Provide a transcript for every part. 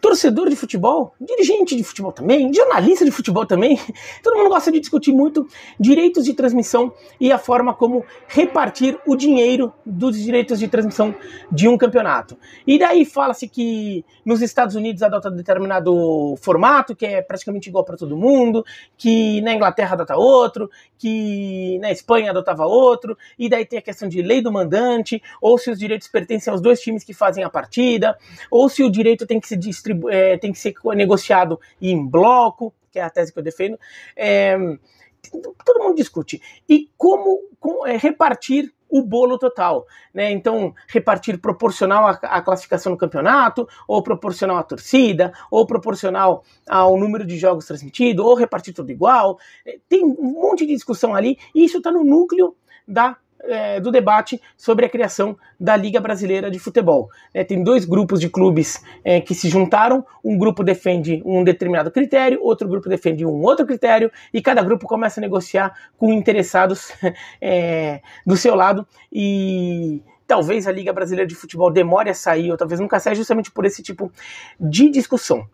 torcedor de futebol, dirigente de futebol também, jornalista de futebol também. Todo mundo gosta de discutir muito direitos de transmissão e a forma como repartir o dinheiro dos direitos de transmissão de um campeonato. E daí fala-se que nos Estados Unidos adota determinado formato, que é praticamente igual para todo mundo, que na Inglaterra adota outro, que na Espanha adotava outro, e daí tem a questão de lei do mandante, ou se os direitos pertencem aos dois times que fazem a partida, ou se o direito tem que se distribuir é, tem que ser negociado em bloco, que é a tese que eu defendo. É, todo mundo discute. E como, como é, repartir o bolo total, né? Então, repartir proporcional à, à, classificação no campeonato, ou proporcional à torcida, ou proporcional ao número de jogos transmitidos, ou repartir tudo igual. É, tem um monte de discussão ali, e isso está no núcleo da é, do debate sobre a criação da Liga Brasileira de Futebol. É, tem dois grupos de clubes é, que se juntaram, um grupo defende um determinado critério, outro grupo defende um outro critério, e cada grupo começa a negociar com interessados é, do seu lado e talvez a Liga Brasileira de Futebol demore a sair, ou talvez nunca saia, justamente por esse tipo de discussão.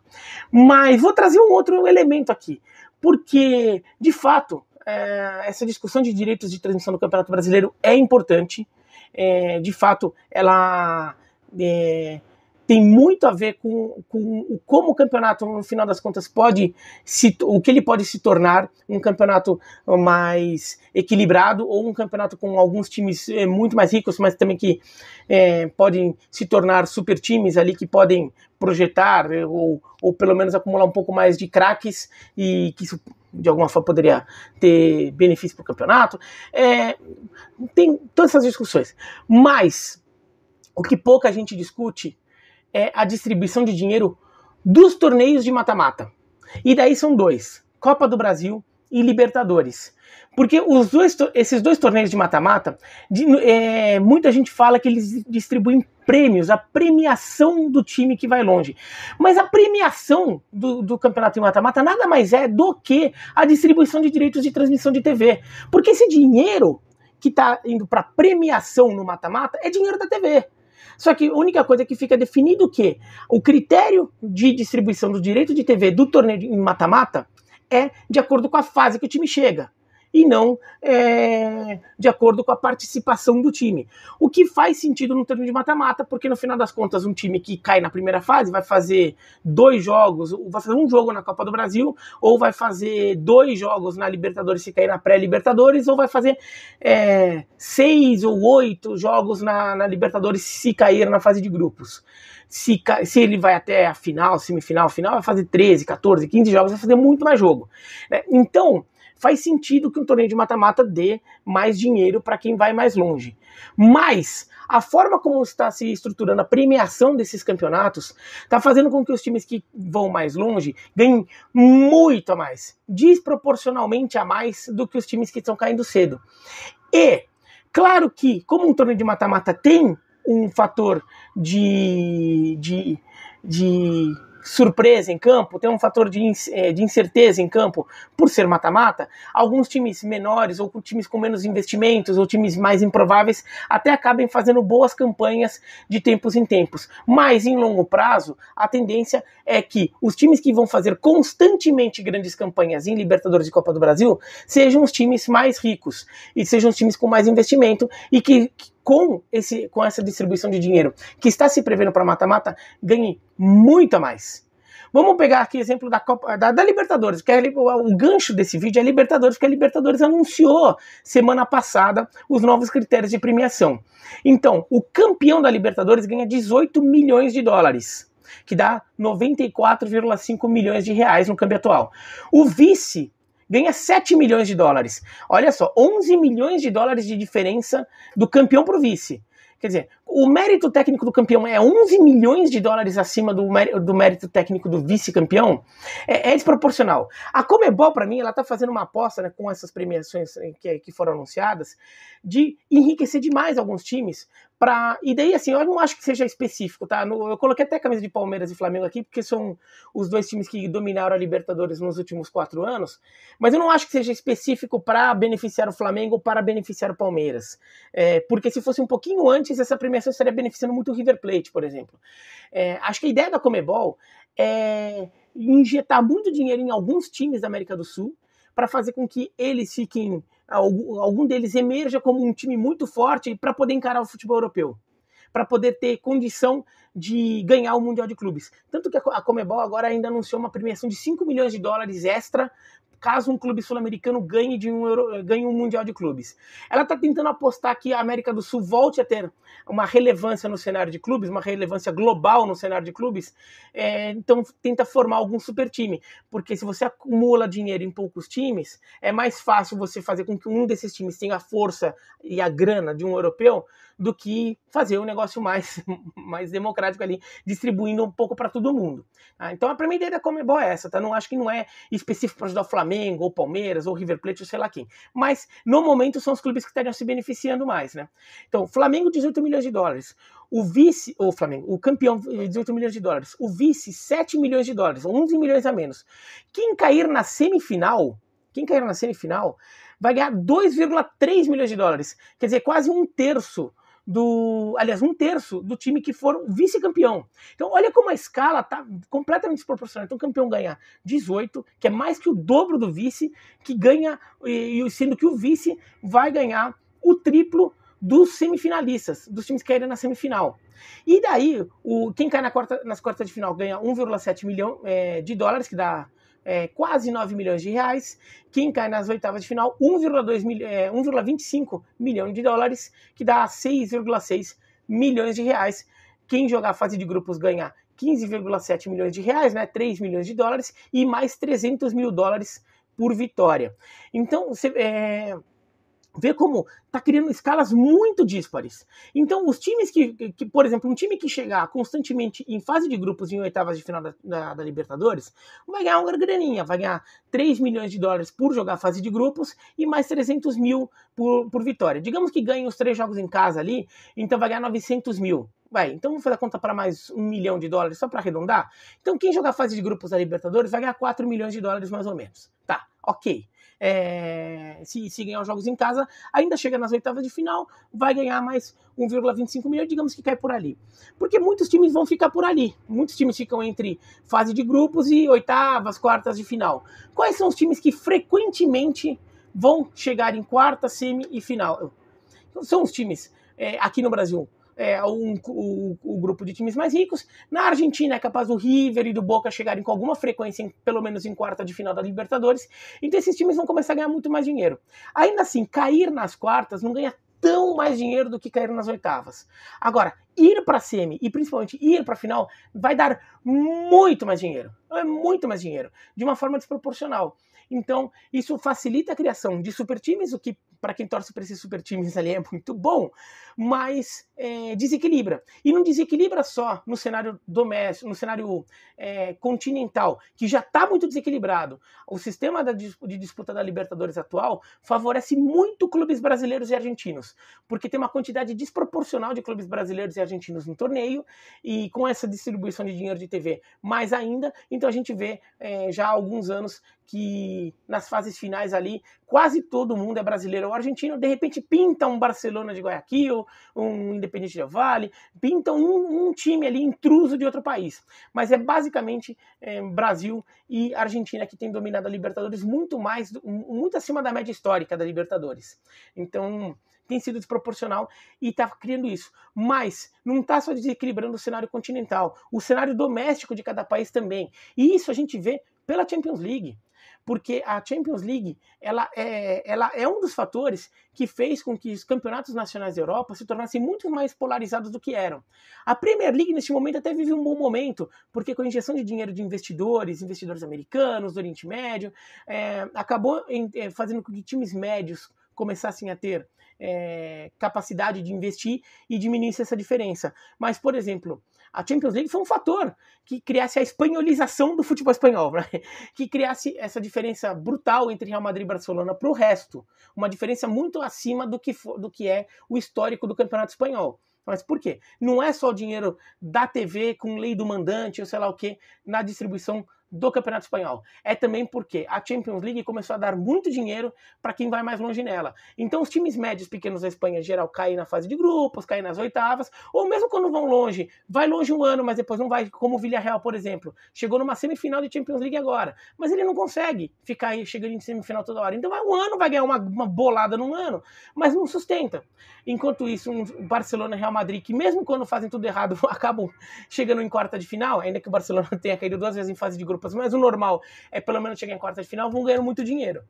Mas vou trazer um outro elemento aqui, porque, de fato, é, essa discussão de direitos de transmissão do Campeonato Brasileiro é importante. É, de fato, ela é, tem muito a ver com, com como o campeonato, no final das contas, pode se, o que ele pode se tornar um campeonato mais equilibrado ou um campeonato com alguns times é, muito mais ricos, mas também que é, podem se tornar super times ali que podem projetar eh, ou, ou pelo menos acumular um pouco mais de craques e que isso de alguma forma poderia ter benefício para o campeonato. É, tem todas essas discussões, mas o que pouca gente discute é a distribuição de dinheiro dos torneios de mata-mata. E daí são dois: Copa do Brasil e Libertadores. Porque os dois, esses dois torneios de mata-mata, é, muita gente fala que eles distribuem prêmios, a premiação do time que vai longe. Mas a premiação do, do campeonato de mata-mata nada mais é do que a distribuição de direitos de transmissão de TV. Porque esse dinheiro que está indo para premiação no mata-mata é dinheiro da TV. Só que a única coisa que fica definido quê? o critério de distribuição do direito de TV do torneio em mata-mata é de acordo com a fase que o time chega e não é, de acordo com a participação do time. O que faz sentido no termo de mata-mata, porque no final das contas, um time que cai na primeira fase vai fazer dois jogos, vai fazer um jogo na Copa do Brasil, ou vai fazer dois jogos na Libertadores se cair na pré-Libertadores, ou vai fazer é, seis ou oito jogos na, na, Libertadores se cair na fase de grupos. Se, se ele vai até a final, semifinal, final, vai fazer 13, 14, 15 jogos, vai fazer muito mais jogo. Né? Então, faz sentido que um torneio de mata-mata dê mais dinheiro para quem vai mais longe. Mas a forma como está se estruturando a premiação desses campeonatos está fazendo com que os times que vão mais longe ganhem muito a mais, desproporcionalmente a mais do que os times que estão caindo cedo. E, claro que, como um torneio de mata-mata tem um fator de, de, de surpresa em campo, tem um fator de, eh, de incerteza em campo por ser mata-mata, alguns times menores ou times com menos investimentos ou times mais improváveis até acabem fazendo boas campanhas de tempos em tempos. Mas em longo prazo, a tendência é que os times que vão fazer constantemente grandes campanhas em Libertadores e Copa do Brasil sejam os times mais ricos e sejam os times com mais investimento e que, que com, esse, com essa distribuição de dinheiro que está se prevendo para mata-mata ganhe muito mais. Vamos pegar aqui exemplo da Copa da, da Libertadores, que é o, o gancho desse vídeo é Libertadores, porque a Libertadores anunciou semana passada os novos critérios de premiação. Então, o campeão da Libertadores ganha 18 milhões de dólares, que dá 94,5 milhões de reais no câmbio atual. O vice ganha 7 milhões de dólares. Olha só, 11 milhões de dólares de diferença do campeão para o vice. Quer dizer, o mérito técnico do campeão é 11 milhões de dólares acima do, do mérito técnico do vice-campeão, é, é, desproporcional. A Comebol, para mim, ela está fazendo uma aposta né, com essas premiações eh, que, que foram anunciadas de enriquecer demais alguns times Pra, e daí, assim, eu não acho que seja específico, tá? eu coloquei até a camisa de Palmeiras e Flamengo aqui, porque são os dois times que dominaram a Libertadores nos últimos quatro anos, mas eu não acho que seja específico para beneficiar o Flamengo ou para beneficiar o Palmeiras. É, porque se fosse um pouquinho antes, essa premiação estaria beneficiando muito o River Plate, por exemplo. É, acho que a ideia da Comebol é injetar muito dinheiro em alguns times da América do Sul para fazer com que eles fiquem algum, deles emerja como um time muito forte para poder encarar o futebol europeu, para poder ter condição de ganhar o Mundial de Clubes. Tanto que a Comebol agora ainda anunciou uma premiação de 5 milhões de dólares extra caso um clube sul-americano ganhe, de um ganhe um Mundial de Clubes. Ela está tentando apostar que a América do Sul volte a ter uma relevância no cenário de clubes, uma relevância global no cenário de clubes, é, então tenta formar algum super time, porque se você acumula dinheiro em poucos times, é mais fácil você fazer com que um desses times tenha a força e a grana de um europeu do que fazer um negócio mais, mais democrático ali, distribuindo um pouco para todo mundo. Tá? Então a primeira ideia da Comebol é essa, tá? Não acho que não é específico para ajudar o Flamengo, ou Palmeiras, ou River Plate, ou sei lá quem. Mas no momento são os clubes que estariam se beneficiando mais, né? Então, Flamengo 18 milhões de dólares. O vice, o Flamengo, o campeão 18 milhões de dólares, o vice 7 milhões de dólares, 11 milhões a menos. Quem cair na semifinal, quem cair na semifinal vai ganhar 2,3 milhões de dólares, quer dizer, quase um terço do, aliás, um terço do time que foram vice-campeão. Então, olha como a escala tá completamente desproporcional. Então, o campeão ganha 18, que é mais que o dobro do vice, que ganha, e, sendo que o vice vai ganhar o triplo dos semifinalistas, dos times que caíram na semifinal. E daí, o, quem cai na quarta, nas quartas de final ganha 1,7 milhão é, de dólares, que dá é, quase 9 milhões de reais. Quem cai nas oitavas de final, 1,25 é, milhões de dólares, que dá 6,6 milhões de reais. Quem jogar a fase de grupos ganhar 15,7 milhões de reais, né, 3 milhões de dólares, e mais 300 mil dólares por vitória. Então, você... É Vê como está criando escalas muito díspares. Então, os times que, que, por exemplo, um time que chegar constantemente em fase de grupos em oitavas de final da, da, da, Libertadores, vai ganhar uma graninha, vai ganhar 3 milhões de dólares por jogar fase de grupos e mais 300 mil por, por vitória. Digamos que ganhe os três jogos em casa ali, então vai ganhar 900 mil. Vai, então vamos fazer a conta para mais um milhão de dólares só para arredondar? Então, quem jogar fase de grupos da Libertadores vai ganhar 4 milhões de dólares mais ou menos. Tá, ok é, se, se ganhar os jogos em casa, ainda chega nas oitavas de final, vai ganhar mais 1,25 milhões, digamos que cai por ali. Porque muitos times vão ficar por ali. Muitos times ficam entre fase de grupos e oitavas, quartas de final. Quais são os times que frequentemente vão chegar em quarta, semi e final? São os times é, aqui no Brasil é, um, o, o, grupo de times mais ricos. Na Argentina é capaz do River e do Boca chegarem com alguma frequência, em, pelo menos em quarta de final da Libertadores. Então esses times vão começar a ganhar muito mais dinheiro. Ainda assim, cair nas quartas não ganha tão mais dinheiro do que cair nas oitavas. Agora, ir para a semi e principalmente ir para a final vai dar muito mais dinheiro. É muito mais dinheiro, de uma forma desproporcional. Então, isso facilita a criação de super times, o que para quem torce para esses super times ali é muito bom, mas é, desequilibra. E não desequilibra só no cenário doméstico, no cenário é, continental, que já está muito desequilibrado. O sistema da, de disputa da Libertadores atual favorece muito clubes brasileiros e argentinos, porque tem uma quantidade desproporcional de clubes brasileiros e argentinos no torneio, e com essa distribuição de dinheiro de TV mais ainda, então a gente vê é, já há alguns anos que nas fases finais ali, quase todo mundo é brasileiro ou argentino. De repente, pinta um Barcelona de Guayaquil, um Independiente del Vale, pinta um, um, time ali intruso de outro país. Mas é basicamente é, Brasil e Argentina que tem dominado a Libertadores muito mais, muito acima da média histórica da Libertadores. Então tem sido desproporcional e está criando isso. Mas não está só desequilibrando o cenário continental, o cenário doméstico de cada país também. E isso a gente vê pela Champions League porque a Champions League ela é, ela é um dos fatores que fez com que os campeonatos nacionais da Europa se tornassem muito mais polarizados do que eram. A Premier League, neste momento, até vive um bom momento, porque com a injeção de dinheiro de investidores, investidores americanos, do Oriente Médio, é, acabou em, é, fazendo com que times médios começassem a ter é, capacidade de investir e diminuísse essa diferença. Mas, por exemplo, a Champions League foi um fator que criasse a espanholização do futebol espanhol, né? que criasse essa diferença brutal entre Real Madrid e Barcelona para o resto, uma diferença muito acima do que, for, do que é o histórico do campeonato espanhol. Mas por quê? Não é só o dinheiro da TV com lei do mandante ou sei lá o que na distribuição do Campeonato Espanhol. É também porque a Champions League começou a dar muito dinheiro para quem vai mais longe nela. Então os times médios pequenos da Espanha em geral caem na fase de grupos, caem nas oitavas, ou mesmo quando vão longe, vai longe um ano, mas depois não vai, como o Villarreal, por exemplo, chegou numa semifinal de Champions League agora, mas ele não consegue ficar aí, chegando em semifinal toda hora. Então vai um ano, vai ganhar uma, uma bolada num ano, mas não sustenta. Enquanto isso, um Barcelona e Real Madrid, que mesmo quando fazem tudo errado, acabam chegando em quarta de final, ainda que o Barcelona tenha caído duas vezes em fase de grupo mas o normal é pelo menos chegar em quarta de final, vão ganhando muito dinheiro.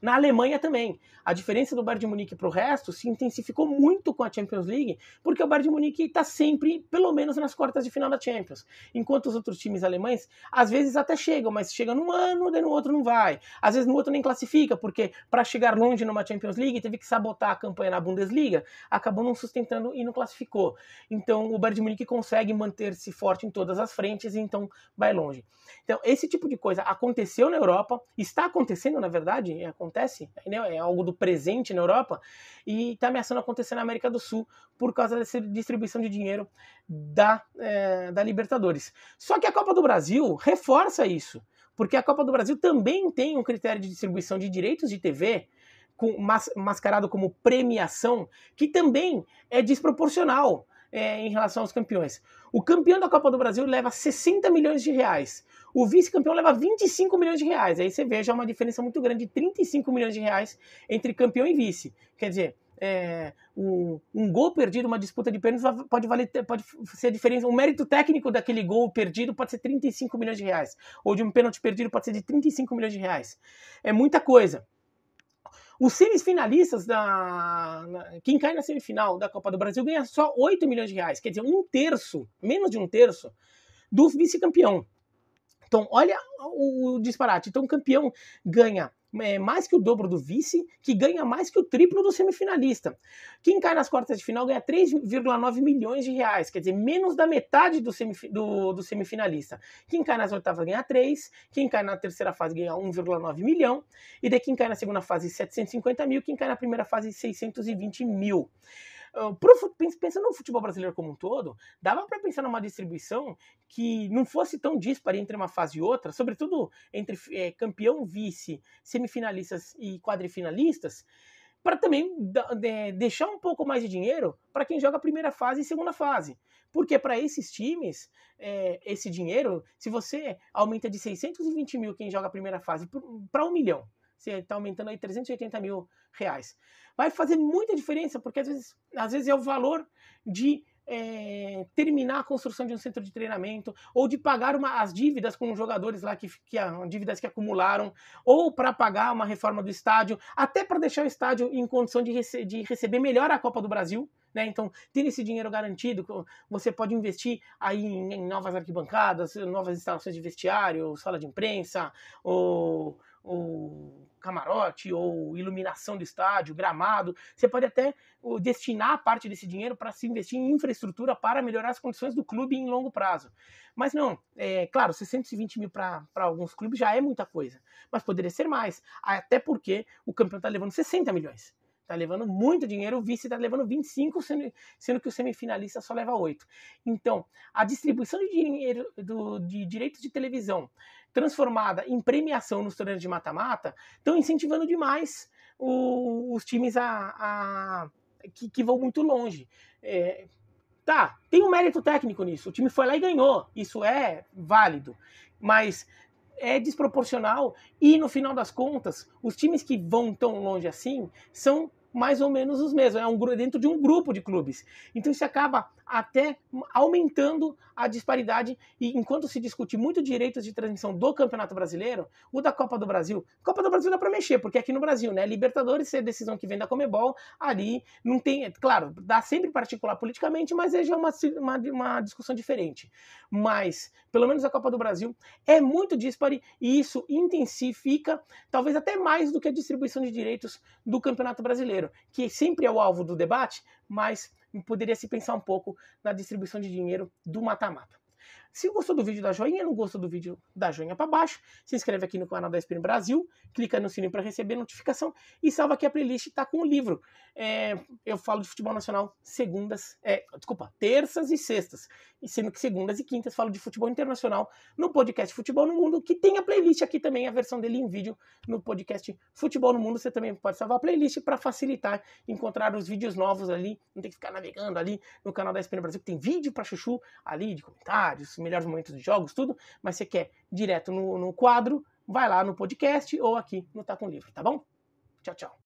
Na Alemanha também. A diferença do Bayern de Munique para o resto se intensificou muito com a Champions League, porque o Bayern de Munique está sempre, pelo menos, nas quartas de final da Champions. Enquanto os outros times alemães, às vezes até chegam, mas chega num ano, daí no outro não vai. Às vezes no outro nem classifica, porque para chegar longe numa Champions League teve que sabotar a campanha na Bundesliga, acabou não sustentando e não classificou. Então o Bayern de Munique consegue manter-se forte em todas as frentes e então vai longe. Então esse tipo de coisa aconteceu na Europa, está acontecendo na verdade acontece, né? é algo do presente na Europa, e está ameaçando acontecer na América do Sul por causa dessa distribuição de dinheiro da, é, da Libertadores. Só que a Copa do Brasil reforça isso, porque a Copa do Brasil também tem um critério de distribuição de direitos de TV com, mas, mascarado como premiação, que também é desproporcional é, em relação aos campeões. O campeão da Copa do Brasil leva 60 milhões de reais. O vice-campeão leva 25 milhões de reais. Aí você vê já uma diferença muito grande de 35 milhões de reais entre campeão e vice. Quer dizer, é, um, um, gol perdido, uma disputa de pênaltis, pode, valer, pode ser a diferença. O mérito técnico daquele gol perdido pode ser 35 milhões de reais. Ou de um pênalti perdido pode ser de 35 milhões de reais. É muita coisa. Os semifinalistas da. quem cai na semifinal da Copa do Brasil ganha só 8 milhões de reais, quer dizer, um terço, menos de um terço, do vice-campeão. Então, olha o disparate. Então, o campeão ganha é, mais que o dobro do vice, que ganha mais que o triplo do semifinalista. Quem cai nas quartas de final ganha 3,9 milhões de reais, quer dizer, menos da metade do, semif do, do semifinalista. Quem cai nas oitavas ganha 3, quem cai na terceira fase ganha 1,9 milhão, e daí quem cai na segunda fase 750 mil, quem cai na primeira fase 620 mil pro, pensando no futebol brasileiro como um todo, dava para pensar numa distribuição que não fosse tão dispara entre uma fase e outra, sobretudo entre é, campeão, vice, semifinalistas e quadrifinalistas, para também deixar um pouco mais de dinheiro para quem joga primeira fase e segunda fase. Porque para esses times, é, esse dinheiro, se você aumenta de 620 mil quem joga a primeira fase para um milhão, você está aumentando aí 380 mil reais. Vai fazer muita diferença, porque às vezes, às vezes é o valor de é, terminar a construção de um centro de treinamento, ou de pagar uma, as dívidas com os jogadores lá que, que dívidas que acumularam, ou para pagar uma reforma do estádio, até para deixar o estádio em condição de, rece de receber melhor a Copa do Brasil. Né? Então, tendo esse dinheiro garantido, você pode investir aí em, em novas arquibancadas, novas instalações de vestiário, sala de imprensa, ou ou camarote, ou iluminação do estádio, gramado. Você pode até destinar parte desse dinheiro para se investir em infraestrutura para melhorar as condições do clube em longo prazo. Mas não, é, claro, 620 mil para alguns clubes já é muita coisa, mas poderia ser mais, até porque o campeão está levando 60 milhões tá levando muito dinheiro, o vice tá levando 25, sendo, sendo que o semifinalista só leva 8. Então, a distribuição de dinheiro do, de direitos de televisão transformada em premiação nos torneios de mata-mata, estão incentivando demais o, os times a, a que, que, vão muito longe. É, tá, tem um mérito técnico nisso. O time foi lá e ganhou. Isso é válido. Mas é desproporcional e no final das contas, os times que vão tão longe assim são mais ou menos os mesmos, é um, dentro de um grupo de clubes. Então isso acaba até aumentando a disparidade e enquanto se discute muito direitos de transmissão do Campeonato Brasileiro, o da Copa do Brasil, Copa do Brasil dá é para mexer, porque aqui no Brasil, né, Libertadores é decisão que vem da Comebol, ali não tem, é claro, dá sempre particular politicamente, mas é já uma, uma, uma discussão diferente. Mas, pelo menos a Copa do Brasil é muito dispare e isso intensifica talvez até mais do que a distribuição de direitos do Campeonato Brasileiro dinheiro, que sempre é o alvo do debate, mas poderia se pensar um pouco na distribuição de dinheiro do mata-mata. Se gostou do vídeo, dá joinha. Não gostou do vídeo, dá joinha para baixo. Se inscreve aqui no canal da SPN Brasil. Clica no sininho para receber notificação. E salva aqui a playlist tá com o livro. É, eu falo de futebol nacional segundas, é, desculpa, terças e sextas. E sendo que segundas e quintas falo de futebol internacional no podcast Futebol no Mundo, que tem a playlist aqui também, a versão dele em vídeo no podcast Futebol no Mundo. Você também pode salvar a playlist para facilitar encontrar os vídeos novos ali. Não tem que ficar navegando ali no canal da SPN Brasil, que tem vídeo para chuchu ali de comentários, melhores momentos de jogos, tudo, mas você quer direto no, no quadro, vai lá no podcast ou aqui no Tá Com Livro, tá bom? Tchau, tchau.